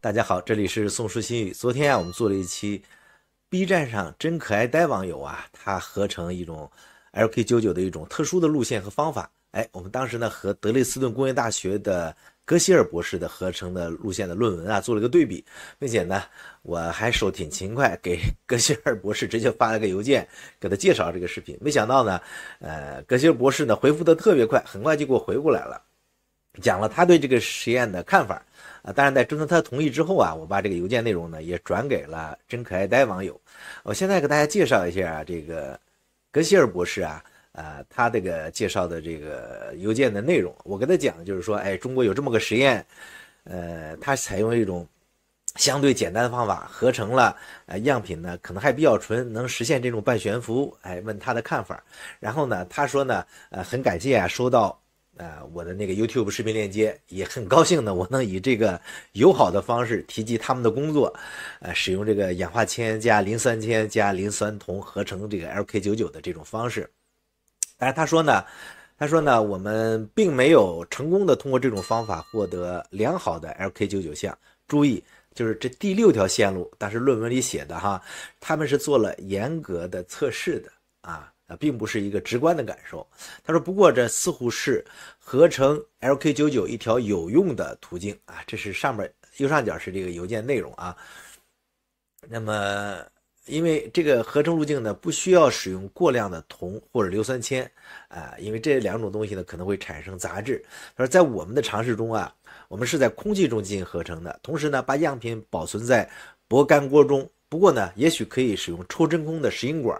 大家好，这里是《宋书新语》。昨天啊，我们做了一期 B 站上真可爱呆网友啊，他合成一种 l k 9 9的一种特殊的路线和方法。哎，我们当时呢和德累斯顿工业大学的格希尔博士的合成的路线的论文啊做了一个对比，并且呢我还手挺勤快，给格希尔博士直接发了个邮件，给他介绍这个视频。没想到呢，呃，格希尔博士呢回复的特别快，很快就给我回过来了，讲了他对这个实验的看法。当然，在征得他的同意之后啊，我把这个邮件内容呢也转给了真可爱呆网友。我现在给大家介绍一下这个格希尔博士啊，呃，他这个介绍的这个邮件的内容。我跟他讲，就是说，哎，中国有这么个实验，呃，他采用一种相对简单的方法合成了呃样品呢，可能还比较纯，能实现这种半悬浮。哎，问他的看法。然后呢，他说呢，呃，很感谢啊，收到。呃，我的那个 YouTube 视频链接，也很高兴呢，我能以这个友好的方式提及他们的工作，呃，使用这个氧化铅加磷酸铅加磷酸铜合成这个 LK99 的这种方式。但是他说呢，他说呢，我们并没有成功的通过这种方法获得良好的 LK99 项。注意，就是这第六条线路，但是论文里写的哈，他们是做了严格的测试的啊。啊，并不是一个直观的感受。他说，不过这似乎是合成 LK99 一条有用的途径啊。这是上面右上角是这个邮件内容啊。那么，因为这个合成路径呢，不需要使用过量的铜或者硫酸铅啊，因为这两种东西呢可能会产生杂质。他说，在我们的尝试中啊，我们是在空气中进行合成的，同时呢，把样品保存在铂干锅中。不过呢，也许可以使用抽真空的石英管，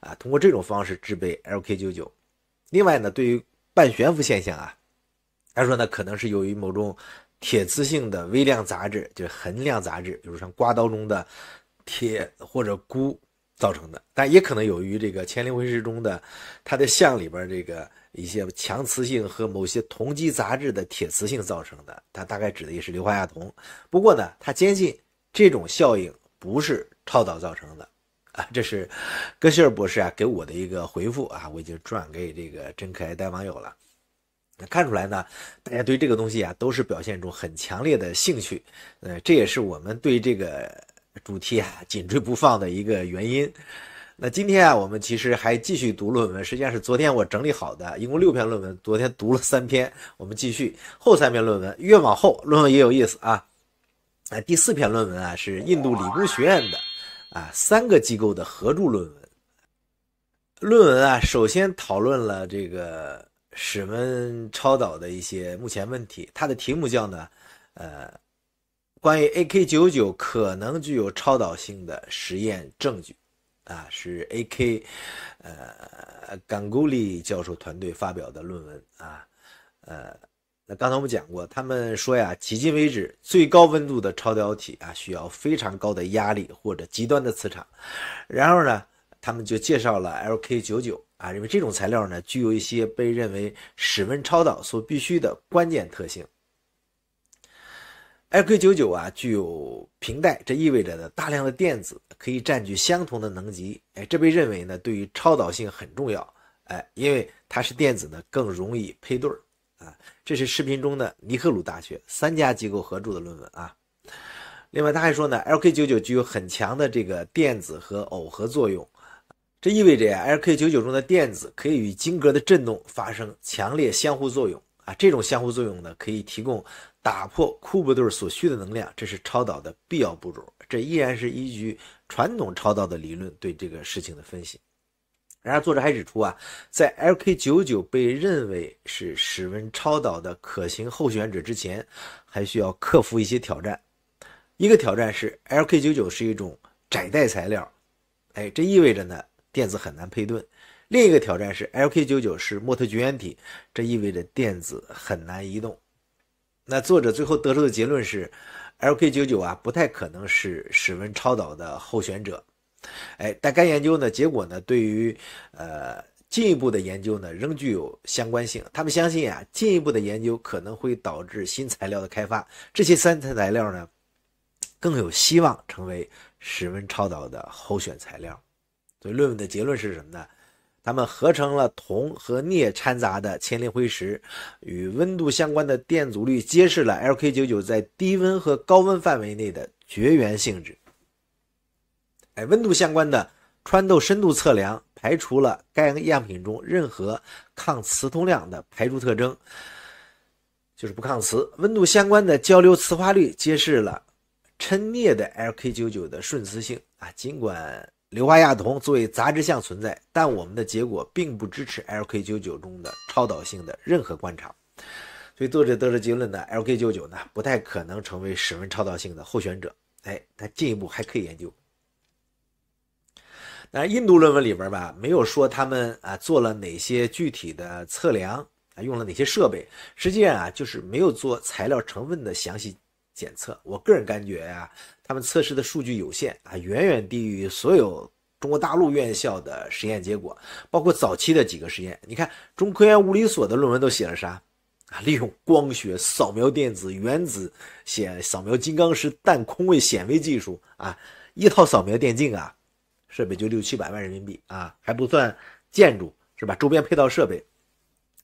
啊，通过这种方式制备 LK99。另外呢，对于半悬浮现象啊，他说呢，可能是由于某种铁磁性的微量杂质，就是痕量杂质，比如像刮刀中的铁或者钴造成的，但也可能由于这个千灵回石中的它的相里边这个一些强磁性和某些铜基杂质的铁磁性造成的。它大概指的也是硫化亚铜。不过呢，他坚信这种效应。不是超导造成的啊！这是戈希尔博士啊给我的一个回复啊，我已经转给这个真可爱呆网友了。看出来呢，大家对这个东西啊都是表现出很强烈的兴趣，呃，这也是我们对这个主题啊紧追不放的一个原因。那今天啊，我们其实还继续读论文，实际上是昨天我整理好的，一共六篇论文，昨天读了三篇，我们继续后三篇论文，越往后论文也有意思啊。那第四篇论文啊，是印度理工学院的，啊，三个机构的合著论文。论文啊，首先讨论了这个史温超导的一些目前问题。它的题目叫呢，呃，关于 AK99 可能具有超导性的实验证据。啊，是 AK，呃，g g a n u l y 教授团队发表的论文。啊，呃。那刚才我们讲过，他们说呀，迄今为止最高温度的超导体啊，需要非常高的压力或者极端的磁场。然后呢，他们就介绍了 LK99 啊，认为这种材料呢具有一些被认为室温超导所必须的关键特性。LK99 啊具有平带，这意味着呢大量的电子可以占据相同的能级。哎，这被认为呢对于超导性很重要。哎，因为它是电子呢更容易配对儿啊。这是视频中的尼克鲁大学三家机构合著的论文啊。另外，他还说呢，LK99 具有很强的这个电子和耦合作用，这意味着呀，LK99 中的电子可以与晶格的振动发生强烈相互作用啊。这种相互作用呢，可以提供打破库布队所需的能量，这是超导的必要步骤。这依然是依据传统超导的理论对这个事情的分析。然而，作者还指出啊，在 LK99 被认为是室温超导的可行候选者之前，还需要克服一些挑战。一个挑战是 LK99 是一种窄带材料，哎，这意味着呢电子很难配对。另一个挑战是 LK99 是莫特绝缘体，这意味着电子很难移动。那作者最后得出的结论是，LK99 啊不太可能是室温超导的候选者。哎，但该研究呢，结果呢，对于呃进一步的研究呢，仍具有相关性。他们相信啊，进一步的研究可能会导致新材料的开发。这些三材材料呢，更有希望成为室温超导的候选材料。所以论文的结论是什么呢？他们合成了铜和镍掺杂的千磷灰石，与温度相关的电阻率揭示了 LK99 在低温和高温范围内的绝缘性质。哎，温度相关的穿透深度测量排除了该样品中任何抗磁通量的排除特征，就是不抗磁。温度相关的交流磁化率揭示了掺镍的 LK99 的顺磁性啊，尽管硫化亚铜作为杂质相存在，但我们的结果并不支持 LK99 中的超导性的任何观察。所以作者得出结论呢，LK99 呢不太可能成为室温超导性的候选者。哎，但进一步还可以研究。那印度论文里边吧，没有说他们啊做了哪些具体的测量，啊用了哪些设备，实际上啊就是没有做材料成分的详细检测。我个人感觉啊，他们测试的数据有限啊，远远低于所有中国大陆院校的实验结果，包括早期的几个实验。你看，中科院物理所的论文都写了啥？啊，利用光学扫描电子原子显扫描金刚石弹空位显微技术啊，一套扫描电镜啊。设备就六七百万人民币啊，还不算建筑，是吧？周边配套设备，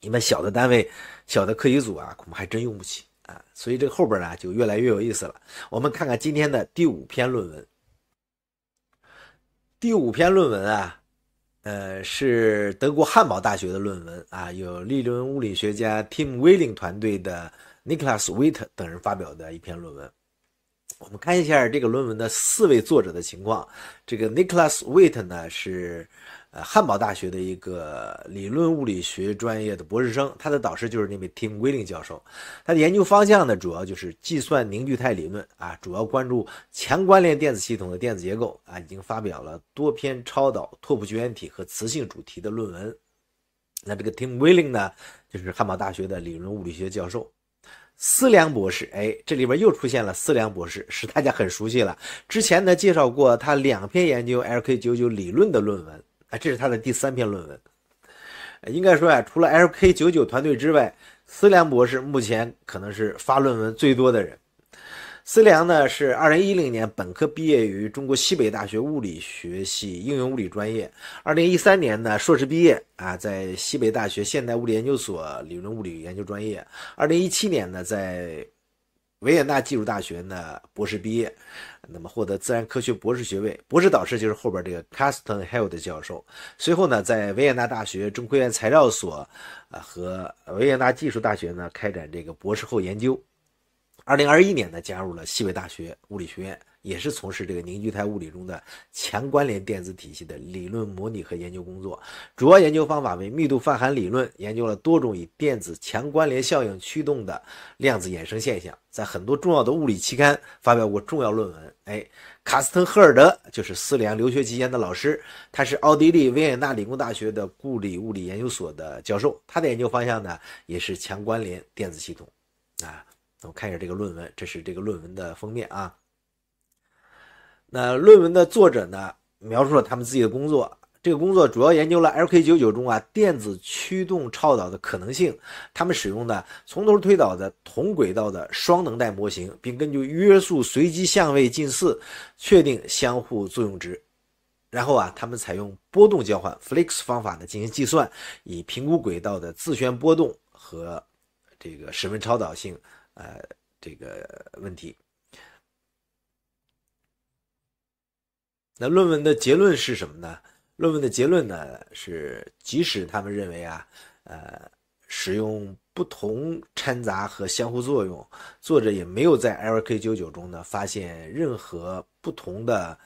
你们小的单位、小的课题组啊，恐怕还真用不起啊。所以这后边呢，就越来越有意思了。我们看看今天的第五篇论文。第五篇论文啊，呃，是德国汉堡大学的论文啊，有理论物理学家 Tim w i l l i n g 团队的 Niclas h o Wite 等人发表的一篇论文。我们看一下这个论文的四位作者的情况。这个 Nicholas Wait 呢是呃汉堡大学的一个理论物理学专业的博士生，他的导师就是那位 Tim w i l l i n g 教授。他的研究方向呢主要就是计算凝聚态理论啊，主要关注强关联电子系统的电子结构啊，已经发表了多篇超导、拓扑绝缘体和磁性主题的论文。那这个 Tim w i l l i n g 呢就是汉堡大学的理论物理学教授。思良博士，哎，这里边又出现了思良博士，使大家很熟悉了。之前呢，介绍过他两篇研究 LK99 理论的论文，啊，这是他的第三篇论文。应该说呀，除了 LK99 团队之外，思良博士目前可能是发论文最多的人。思良呢是二零一零年本科毕业于中国西北大学物理学系应用物理专业，二零一三年呢硕士毕业啊，在西北大学现代物理研究所理论物理研究专业，二零一七年呢在维也纳技术大学呢博士毕业，那么获得自然科学博士学位，博士导师就是后边这个 c a s t e n h e l d 教授，随后呢在维也纳大学中科院材料所啊和维也纳技术大学呢开展这个博士后研究。二零二一年呢，加入了西北大学物理学院，也是从事这个凝聚态物理中的强关联电子体系的理论模拟和研究工作。主要研究方法为密度泛函理论，研究了多种以电子强关联效应驱动的量子衍生现象，在很多重要的物理期刊发表过重要论文。哎，卡斯滕·赫尔德就是斯里兰留学期间的老师，他是奥地利维也纳理工大学的固里物理研究所的教授，他的研究方向呢也是强关联电子系统，啊。我们看一下这个论文，这是这个论文的封面啊。那论文的作者呢，描述了他们自己的工作。这个工作主要研究了 LK99 中啊电子驱动超导的可能性。他们使用的从头推导的同轨道的双能带模型，并根据约束随机相位近似确定相互作用值。然后啊，他们采用波动交换 f l i x 方法呢进行计算，以评估轨道的自旋波动和这个十分超导性。呃，这个问题，那论文的结论是什么呢？论文的结论呢是，即使他们认为啊，呃，使用不同掺杂和相互作用，作者也没有在 LK 九九中呢发现任何不同的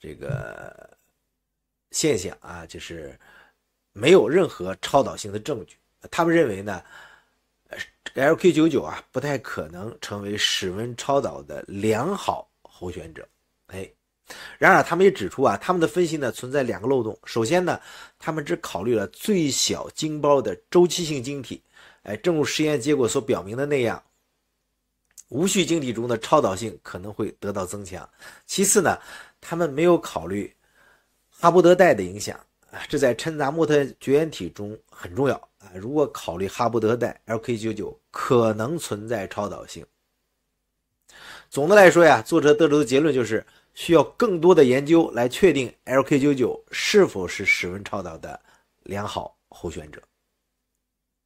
这个现象啊，就是没有任何超导性的证据。他们认为呢。LQ99 啊，不太可能成为室温超导的良好候选者。哎，然而他们也指出啊，他们的分析呢存在两个漏洞。首先呢，他们只考虑了最小晶胞的周期性晶体。哎，正如实验结果所表明的那样，无序晶体中的超导性可能会得到增强。其次呢，他们没有考虑哈伯德带的影响啊，这在掺杂莫特绝缘体中很重要。如果考虑哈伯德带，LK99 可能存在超导性。总的来说呀，作者得出的结论就是需要更多的研究来确定 LK99 是否是室温超导的良好候选者。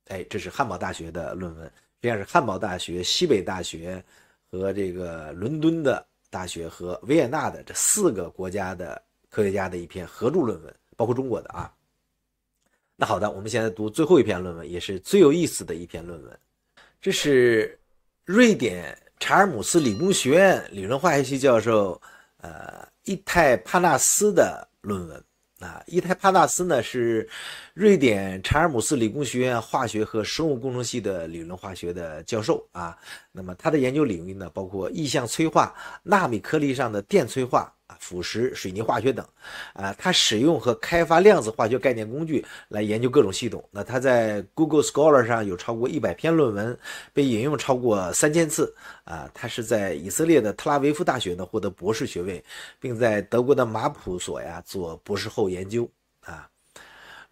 哎，这是汉堡大学的论文，实际上是汉堡大学、西北大学和这个伦敦的大学和维也纳的这四个国家的科学家的一篇合著论文，包括中国的啊。那好的，我们现在读最后一篇论文，也是最有意思的一篇论文，这是瑞典查尔姆斯理工学院理论化学系教授呃伊泰帕纳斯的论文啊，伊泰帕纳斯呢是。瑞典查尔姆斯理工学院化学和生物工程系的理论化学的教授啊，那么他的研究领域呢，包括意向催化、纳米颗粒上的电催化啊、腐蚀、水泥化学等。啊，他使用和开发量子化学概念工具来研究各种系统。那他在 Google Scholar 上有超过一百篇论文被引用超过三千次。啊，他是在以色列的特拉维夫大学呢获得博士学位，并在德国的马普所呀做博士后研究。啊。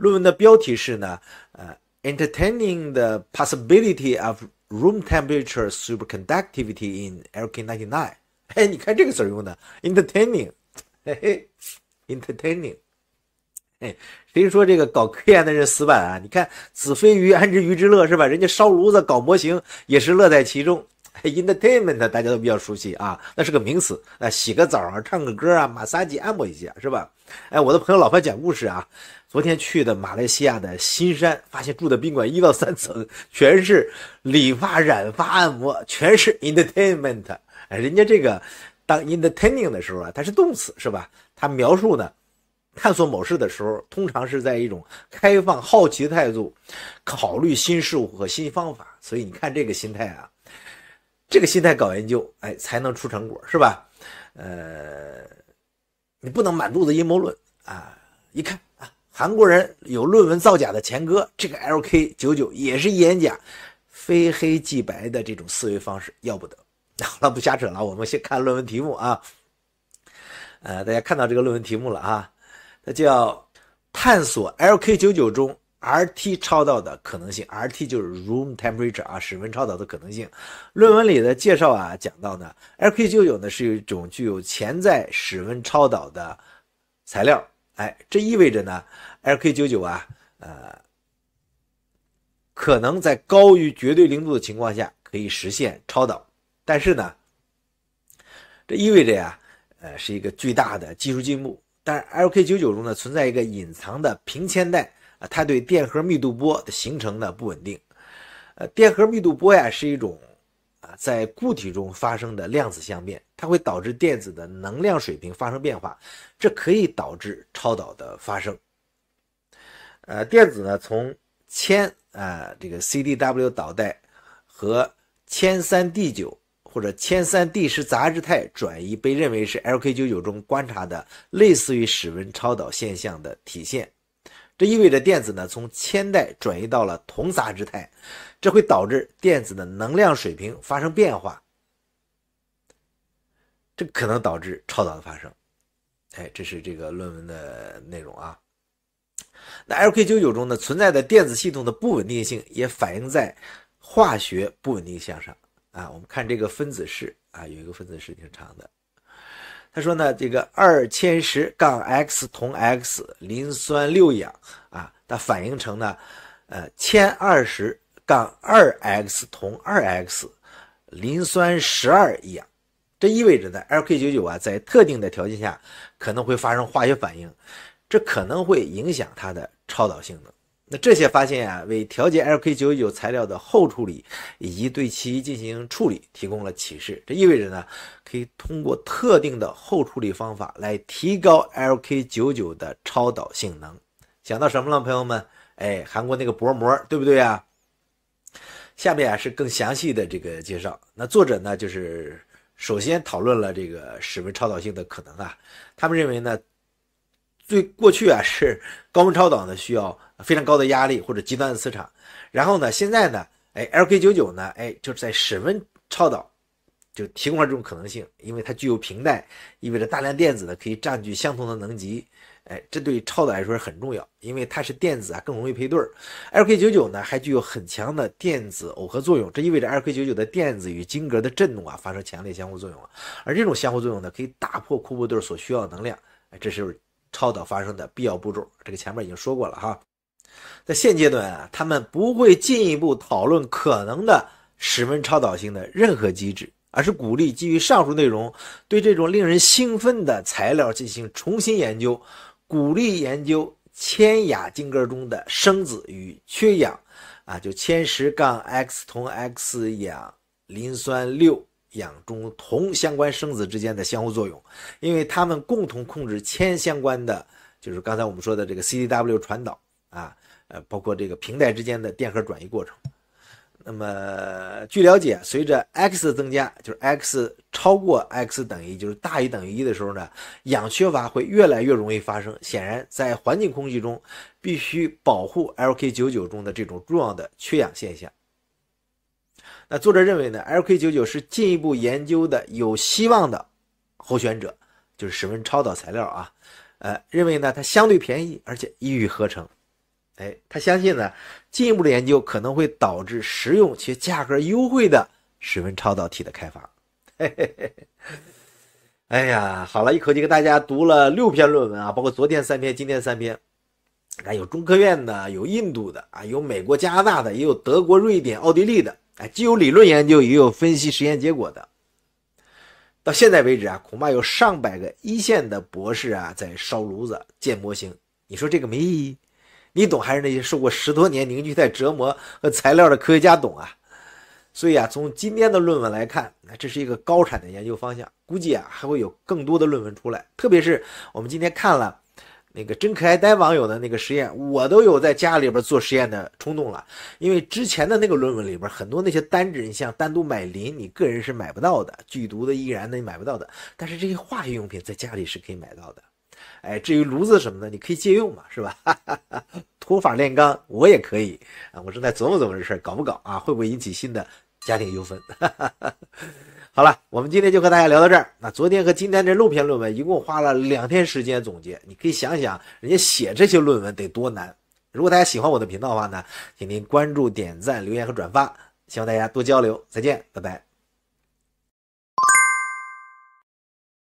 论文的标题是呢，呃，Entertaining the possibility of room temperature superconductivity in LK99。哎，你看这个词儿用的，Entertaining，嘿嘿，Entertaining，嘿，谁说这个搞科研的人死板啊？你看，子非鱼，安知鱼之乐，是吧？人家烧炉子搞模型也是乐在其中。Entertainment 大家都比较熟悉啊，那是个名词啊，洗个澡啊，唱个歌啊，马杀鸡按摩一下是吧？哎，我的朋友老潘讲故事啊，昨天去的马来西亚的新山，发现住的宾馆一到三层全是理发、染发、按摩，全是 entertainment。哎，人家这个当 entertaining 的时候啊，它是动词是吧？它描述呢，探索某事的时候，通常是在一种开放、好奇的态度，考虑新事物和新方法。所以你看这个心态啊。这个心态搞研究，哎，才能出成果，是吧？呃，你不能满肚子阴谋论啊！一看啊，韩国人有论文造假的前科，这个 LK 九九也是一眼假，非黑即白的这种思维方式要不得。好了，不瞎扯了，我们先看论文题目啊。呃，大家看到这个论文题目了啊？它叫《探索 LK 九九中》。R T 超导的可能性，R T 就是 room temperature 啊，室温超导的可能性。论文里的介绍啊，讲到呢，L K 九九呢是一种具有潜在室温超导的材料。哎，这意味着呢，L K 九九啊，呃，可能在高于绝对零度的情况下可以实现超导。但是呢，这意味着呀，呃，是一个巨大的技术进步。但是 L K 九九中呢，存在一个隐藏的平嵌带。啊，它对电荷密度波的形成的不稳定。呃，电荷密度波呀是一种啊，在固体中发生的量子相变，它会导致电子的能量水平发生变化，这可以导致超导的发生。呃，电子呢从铅啊这个 CDW 导带和铅三 D 九或者铅三 D 十杂质态转移，被认为是 LK 九九中观察的类似于室温超导现象的体现。这意味着电子呢从铅带转移到了铜杂质态，这会导致电子的能量水平发生变化，这可能导致超导的发生。哎，这是这个论文的内容啊。那 l k 9 9中呢存在的电子系统的不稳定性也反映在化学不稳定性上啊。我们看这个分子式啊，有一个分子式挺长的。他说呢，这个二千十杠 x 铜 x 磷酸六氧啊，它反应成呢，呃，千二十杠二 x 铜二 x 磷酸十二氧。这意味着呢，LK99 啊，在特定的条件下可能会发生化学反应，这可能会影响它的超导性能。那这些发现啊，为调节 LK99 材料的后处理以及对其进行处理提供了启示。这意味着呢，可以通过特定的后处理方法来提高 LK99 的超导性能。想到什么了，朋友们？哎，韩国那个薄膜，对不对啊？下面啊是更详细的这个介绍。那作者呢，就是首先讨论了这个室温超导性的可能啊。他们认为呢，最过去啊是高温超导呢需要。非常高的压力或者极端的磁场，然后呢，现在呢，哎，LK99 呢，哎，就是在室温超导就提供了这种可能性，因为它具有平带，意味着大量电子呢可以占据相同的能级，哎，这对超导来说很重要，因为它是电子啊更容易配对儿。LK99 呢还具有很强的电子耦合作用，这意味着 LK99 的电子与晶格的振动啊发生强烈相互作用，而这种相互作用呢可以打破库布对所需要能量，哎，这是超导发生的必要步骤，这个前面已经说过了哈。在现阶段啊，他们不会进一步讨论可能的室温超导性的任何机制，而是鼓励基于上述内容对这种令人兴奋的材料进行重新研究，鼓励研究铅亚晶格中的生子与缺氧啊，就铅十杠 x 同 x 氧磷酸六氧中铜相关生子之间的相互作用，因为它们共同控制铅相关的，就是刚才我们说的这个 CDW 传导。啊，呃，包括这个平台之间的电荷转移过程。那么据了解，随着 x 的增加，就是 x 超过 x 等于，就是大于等于一的时候呢，氧缺乏会越来越容易发生。显然，在环境空气中，必须保护 LK99 中的这种重要的缺氧现象。那作者认为呢，LK99 是进一步研究的有希望的候选者，就是室温超导材料啊。呃，认为呢它相对便宜，而且易于合成。哎，他相信呢，进一步的研究可能会导致实用且价格优惠的室温超导体的开发。嘿嘿嘿哎呀，好了一口气给大家读了六篇论文啊，包括昨天三篇，今天三篇。啊，有中科院的，有印度的啊，有美国、加拿大的，也有德国、瑞典、奥地利的。哎，既有理论研究，也有分析实验结果的。到现在为止啊，恐怕有上百个一线的博士啊在烧炉子建模型。你说这个没意义？你懂还是那些受过十多年凝聚态折磨和材料的科学家懂啊？所以啊，从今天的论文来看，那这是一个高产的研究方向，估计啊还会有更多的论文出来。特别是我们今天看了那个真可爱呆网友的那个实验，我都有在家里边做实验的冲动了。因为之前的那个论文里边很多那些单质，你像单独买磷，你个人是买不到的，剧毒的易燃的你买不到的。但是这些化学用品在家里是可以买到的。哎，至于炉子什么的，你可以借用嘛，是吧？土法炼钢，我也可以啊。我正在琢磨琢磨这事儿，搞不搞啊？会不会引起新的家庭纠纷？好了，我们今天就和大家聊到这儿。那昨天和今天这六篇论文，一共花了两天时间总结。你可以想想，人家写这些论文得多难。如果大家喜欢我的频道的话呢，请您关注、点赞、留言和转发。希望大家多交流，再见，拜拜。